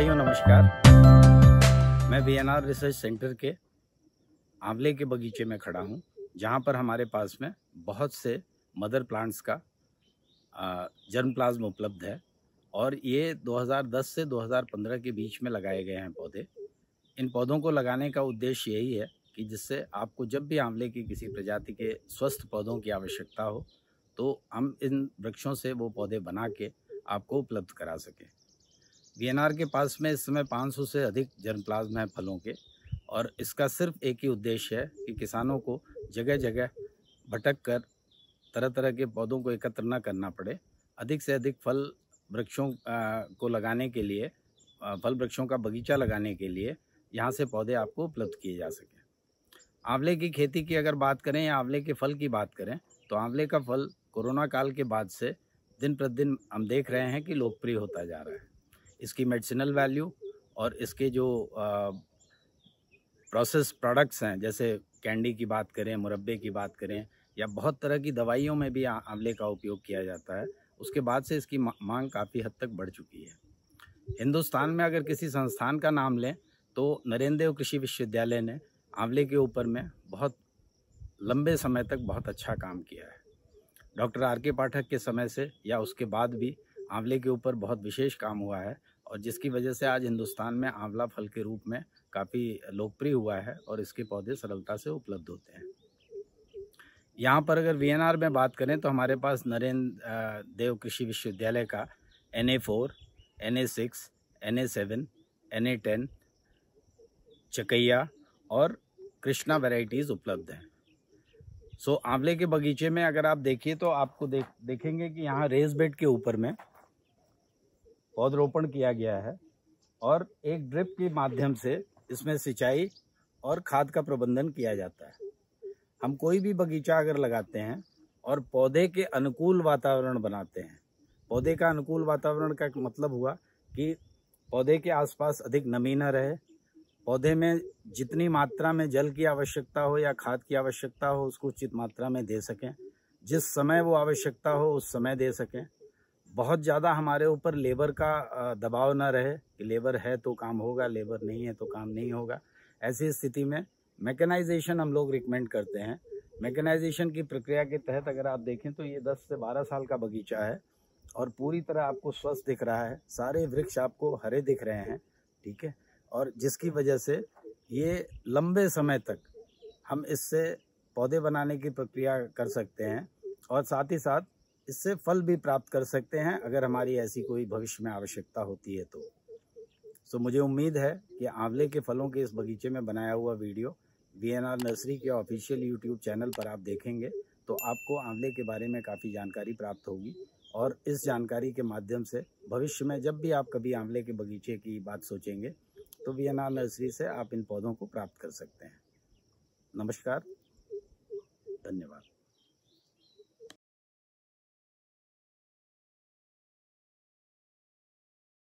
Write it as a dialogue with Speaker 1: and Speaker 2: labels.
Speaker 1: भाइयों नमस्कार मैं बीएनआर रिसर्च सेंटर के आंवले के बगीचे में खड़ा हूं जहां पर हमारे पास में बहुत से मदर प्लांट्स का जर्म प्लाज्म उपलब्ध है और ये 2010 से 2015 के बीच में लगाए गए हैं पौधे इन पौधों को लगाने का उद्देश्य यही है कि जिससे आपको जब भी आंवले की किसी प्रजाति के स्वस्थ पौधों की आवश्यकता हो तो हम इन वृक्षों से वो पौधे बना के आपको उपलब्ध करा सकें वीएनआर के पास में इस समय 500 से अधिक जर्म प्लाज्मा है फलों के और इसका सिर्फ एक ही उद्देश्य है कि किसानों को जगह जगह भटक कर तरह तरह के पौधों को एकत्र न करना पड़े अधिक से अधिक फल वृक्षों को लगाने के लिए फल वृक्षों का बगीचा लगाने के लिए यहाँ से पौधे आपको उपलब्ध किए जा सकें आंवले की खेती की अगर बात करें या आंवले के फल की बात करें तो आंवले का फल कोरोना काल के बाद से दिन प्रतिदिन हम देख रहे हैं कि लोकप्रिय होता जा रहा है इसकी मेडिसिनल वैल्यू और इसके जो प्रोसेस प्रोडक्ट्स हैं जैसे कैंडी की बात करें मुरब्बे की बात करें या बहुत तरह की दवाइयों में भी आंवले का उपयोग किया जाता है उसके बाद से इसकी मांग काफ़ी हद तक बढ़ चुकी है हिंदुस्तान में अगर किसी संस्थान का नाम लें तो नरेंद्र कृषि विश्वविद्यालय ने आंवले के ऊपर में बहुत लंबे समय तक बहुत अच्छा काम किया है डॉक्टर आर के पाठक के समय से या उसके बाद भी आंवले के ऊपर बहुत विशेष काम हुआ है और जिसकी वजह से आज हिंदुस्तान में आंवला फल के रूप में काफ़ी लोकप्रिय हुआ है और इसके पौधे सरलता से उपलब्ध होते हैं यहाँ पर अगर वी में बात करें तो हमारे पास नरेंद्र देव कृषि विश्वविद्यालय का N A four N A six N A seven N A ten Chakaiya और कृष्णा वेराइटीज़ उपलब्ध हैं सो आंवले के बगीचे में अगर आप देखिए तो आपको देख देखेंगे कि यहाँ रेज बेड के ऊपर में पौधरोपण किया गया है और एक ड्रिप के माध्यम से इसमें सिंचाई और खाद का प्रबंधन किया जाता है हम कोई भी बगीचा अगर लगाते हैं और पौधे के अनुकूल वातावरण बनाते हैं पौधे का अनुकूल वातावरण का मतलब हुआ कि पौधे के आसपास अधिक नमी न रहे पौधे में जितनी मात्रा में जल की आवश्यकता हो या खाद की आवश्यकता हो उसको उचित मात्रा में दे सकें जिस समय वो आवश्यकता हो उस समय दे सकें बहुत ज़्यादा हमारे ऊपर लेबर का दबाव ना रहे कि लेबर है तो काम होगा लेबर नहीं है तो काम नहीं होगा ऐसी स्थिति में मैकेनाइजेशन हम लोग रिकमेंड करते हैं मैकेनाइजेशन की प्रक्रिया के तहत अगर आप देखें तो ये 10 से 12 साल का बगीचा है और पूरी तरह आपको स्वस्थ दिख रहा है सारे वृक्ष आपको हरे दिख रहे हैं ठीक है और जिसकी वजह से ये लंबे समय तक हम इससे पौधे बनाने की प्रक्रिया कर सकते हैं और साथ ही साथ इससे फल भी प्राप्त कर सकते हैं अगर हमारी ऐसी कोई भविष्य में आवश्यकता होती है तो सो मुझे उम्मीद है कि आंवले के फलों के इस बगीचे में बनाया हुआ वीडियो वी नर्सरी के ऑफिशियल यूट्यूब चैनल पर आप देखेंगे तो आपको आंवले के बारे में काफ़ी जानकारी प्राप्त होगी और इस जानकारी के माध्यम से भविष्य में जब भी आप कभी आंवले के बगीचे की बात सोचेंगे तो वी नर्सरी से आप इन पौधों को प्राप्त कर सकते हैं नमस्कार धन्यवाद